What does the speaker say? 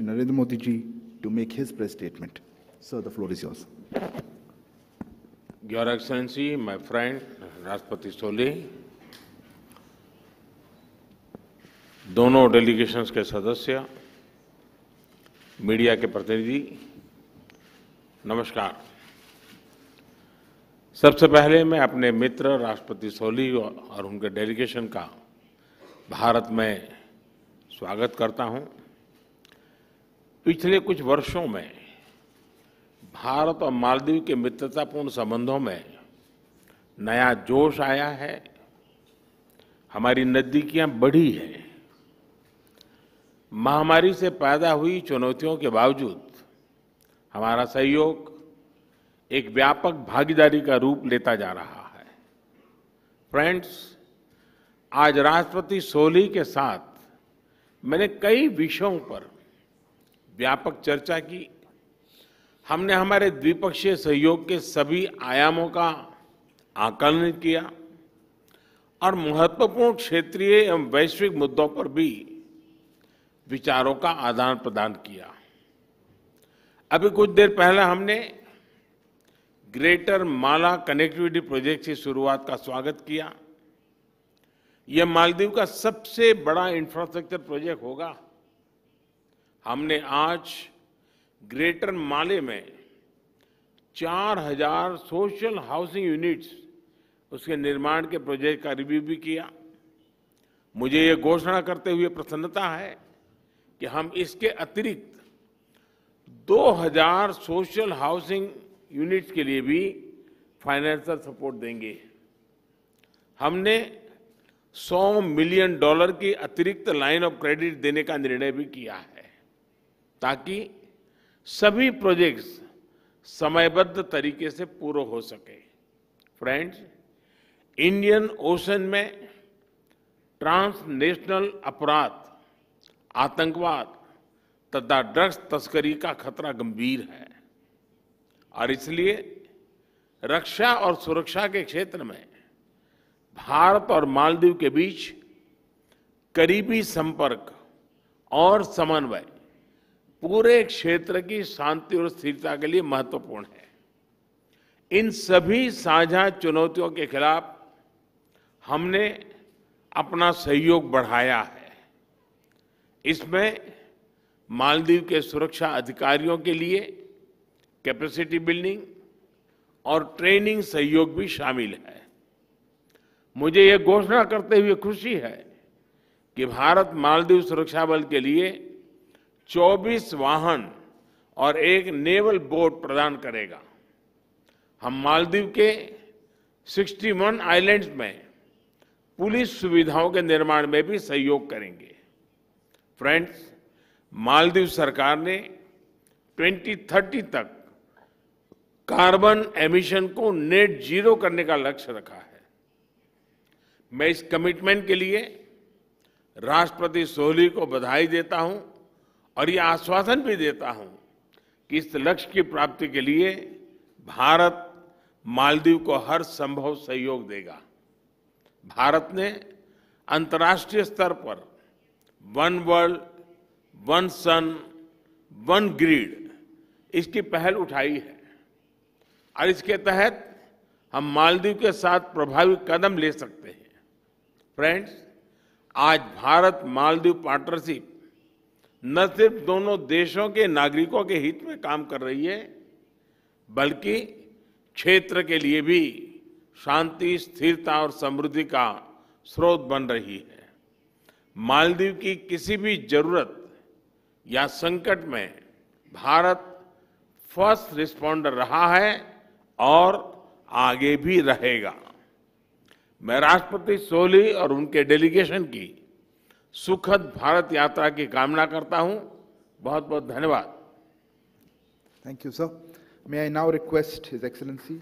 Narendra Modi ji to make his press statement. Sir, the floor is yours. Your Excellency, my friend, Rashtrapati Soli, दोनों delegations के सदस्य media के प्रतिनिधि नमस्कार सबसे पहले मैं अपने मित्र राष्ट्रपति सोली और उनके डेलीगेशन का भारत में स्वागत करता हूं पिछले कुछ वर्षों में भारत और मालदीव के मित्रतापूर्ण संबंधों में नया जोश आया है हमारी नज़दीकियां बढ़ी हैं महामारी से पैदा हुई चुनौतियों के बावजूद हमारा सहयोग एक व्यापक भागीदारी का रूप लेता जा रहा है फ्रेंड्स आज राष्ट्रपति सोली के साथ मैंने कई विषयों पर व्यापक चर्चा की हमने हमारे द्विपक्षीय सहयोग के सभी आयामों का आकलन किया और महत्वपूर्ण क्षेत्रीय एवं वैश्विक मुद्दों पर भी विचारों का आदान प्रदान किया अभी कुछ देर पहले हमने ग्रेटर माला कनेक्टिविटी प्रोजेक्ट की शुरुआत का स्वागत किया यह मालदीव का सबसे बड़ा इंफ्रास्ट्रक्चर प्रोजेक्ट होगा हमने आज ग्रेटर माले में 4000 सोशल हाउसिंग यूनिट्स उसके निर्माण के प्रोजेक्ट का रिव्यू भी किया मुझे ये घोषणा करते हुए प्रसन्नता है कि हम इसके अतिरिक्त 2000 सोशल हाउसिंग यूनिट्स के लिए भी फाइनेंशियल सपोर्ट देंगे हमने 100 मिलियन डॉलर की अतिरिक्त लाइन ऑफ क्रेडिट देने का निर्णय भी किया है ताकि सभी प्रोजेक्ट्स समयबद्ध तरीके से पूरे हो सके फ्रेंड्स इंडियन ओशन में ट्रांसनेशनल अपराध आतंकवाद तथा ड्रग्स तस्करी का खतरा गंभीर है और इसलिए रक्षा और सुरक्षा के क्षेत्र में भारत और मालदीव के बीच करीबी संपर्क और समन्वय पूरे क्षेत्र की शांति और स्थिरता के लिए महत्वपूर्ण है इन सभी साझा चुनौतियों के खिलाफ हमने अपना सहयोग बढ़ाया है इसमें मालदीव के सुरक्षा अधिकारियों के लिए कैपेसिटी बिल्डिंग और ट्रेनिंग सहयोग भी शामिल है मुझे यह घोषणा करते हुए खुशी है कि भारत मालदीव सुरक्षा बल के लिए 24 वाहन और एक नेवल बोट प्रदान करेगा हम मालदीव के 61 आइलैंड्स में पुलिस सुविधाओं के निर्माण में भी सहयोग करेंगे फ्रेंड्स मालदीव सरकार ने 2030 तक कार्बन एमिशन को नेट जीरो करने का लक्ष्य रखा है मैं इस कमिटमेंट के लिए राष्ट्रपति सोहली को बधाई देता हूं और ये आश्वासन भी देता हूं कि इस लक्ष्य की प्राप्ति के लिए भारत मालदीव को हर संभव सहयोग देगा भारत ने अंतर्राष्ट्रीय स्तर पर one world one sun one grid इसकी पहल उठाई है और इसके तहत हम मालदीव के साथ प्रभावी कदम ले सकते हैं फ्रेंड्स आज भारत मालदीव पार्टनरशिप न सिर्फ दोनों देशों के नागरिकों के हित में काम कर रही है बल्कि क्षेत्र के लिए भी शांति स्थिरता और समृद्धि का स्रोत बन रही है मालदीव की किसी भी जरूरत या संकट में भारत फर्स्ट रिस्पॉन्डर रहा है और आगे भी रहेगा मैं राष्ट्रपति सोली और उनके डेलीगेशन की सुखद भारत यात्रा की कामना करता हूं बहुत बहुत धन्यवाद thank you sir may I now request his excellency